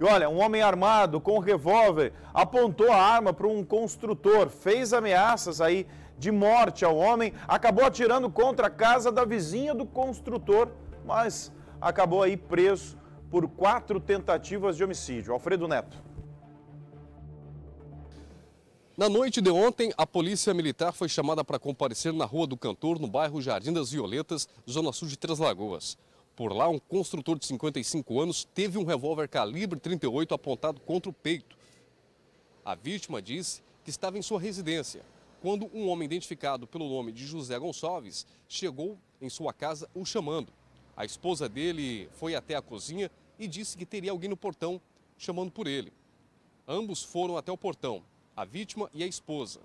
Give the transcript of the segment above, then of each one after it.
E olha, um homem armado com um revólver apontou a arma para um construtor, fez ameaças aí de morte ao homem, acabou atirando contra a casa da vizinha do construtor, mas acabou aí preso por quatro tentativas de homicídio. Alfredo Neto. Na noite de ontem, a polícia militar foi chamada para comparecer na Rua do Cantor, no bairro Jardim das Violetas, zona sul de Três Lagoas. Por lá, um construtor de 55 anos teve um revólver calibre 38 apontado contra o peito. A vítima disse que estava em sua residência quando um homem identificado pelo nome de José Gonçalves chegou em sua casa o chamando. A esposa dele foi até a cozinha e disse que teria alguém no portão chamando por ele. Ambos foram até o portão, a vítima e a esposa.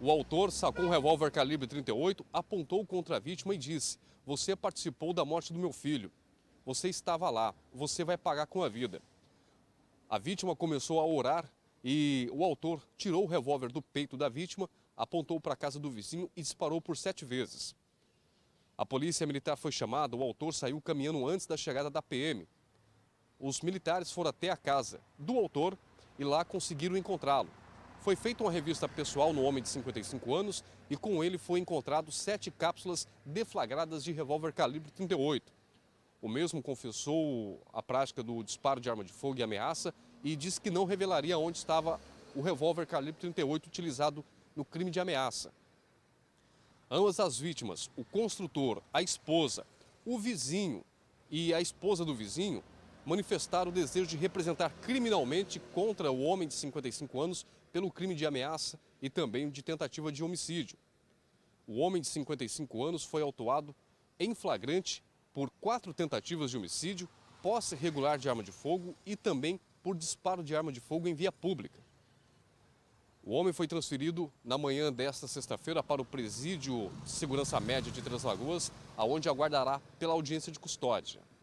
O autor sacou um revólver calibre 38, apontou contra a vítima e disse: Você participou da morte do meu filho. Você estava lá. Você vai pagar com a vida. A vítima começou a orar e o autor tirou o revólver do peito da vítima, apontou para a casa do vizinho e disparou por sete vezes. A polícia militar foi chamada, o autor saiu caminhando antes da chegada da PM. Os militares foram até a casa do autor e lá conseguiram encontrá-lo. Foi feita uma revista pessoal no homem de 55 anos e com ele foi encontrado sete cápsulas deflagradas de revólver calibre 38. O mesmo confessou a prática do disparo de arma de fogo e ameaça e disse que não revelaria onde estava o revólver calibre 38 utilizado no crime de ameaça. Ambas as vítimas, o construtor, a esposa, o vizinho e a esposa do vizinho, manifestaram o desejo de representar criminalmente contra o homem de 55 anos pelo crime de ameaça e também de tentativa de homicídio. O homem de 55 anos foi autuado em flagrante por quatro tentativas de homicídio, posse irregular de arma de fogo e também por disparo de arma de fogo em via pública. O homem foi transferido na manhã desta sexta-feira para o Presídio de Segurança Média de Translagoas, aonde aguardará pela audiência de custódia.